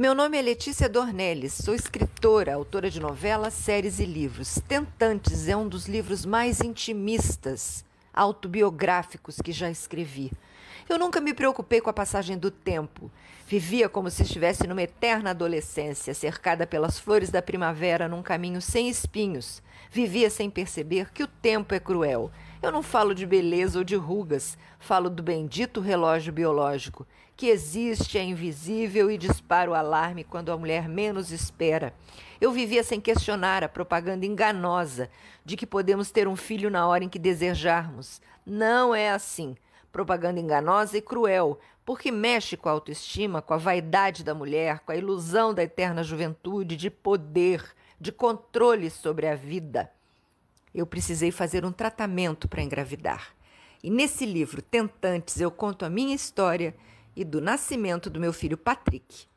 Meu nome é Letícia Dornelles, sou escritora, autora de novelas, séries e livros. Tentantes é um dos livros mais intimistas, autobiográficos que já escrevi. Eu nunca me preocupei com a passagem do tempo. Vivia como se estivesse numa eterna adolescência, cercada pelas flores da primavera num caminho sem espinhos. Vivia sem perceber que o tempo é cruel eu não falo de beleza ou de rugas, falo do bendito relógio biológico, que existe, é invisível e dispara o alarme quando a mulher menos espera. Eu vivia sem questionar a propaganda enganosa de que podemos ter um filho na hora em que desejarmos. Não é assim. Propaganda enganosa e cruel, porque mexe com a autoestima, com a vaidade da mulher, com a ilusão da eterna juventude, de poder, de controle sobre a vida eu precisei fazer um tratamento para engravidar. E nesse livro, Tentantes, eu conto a minha história e do nascimento do meu filho Patrick.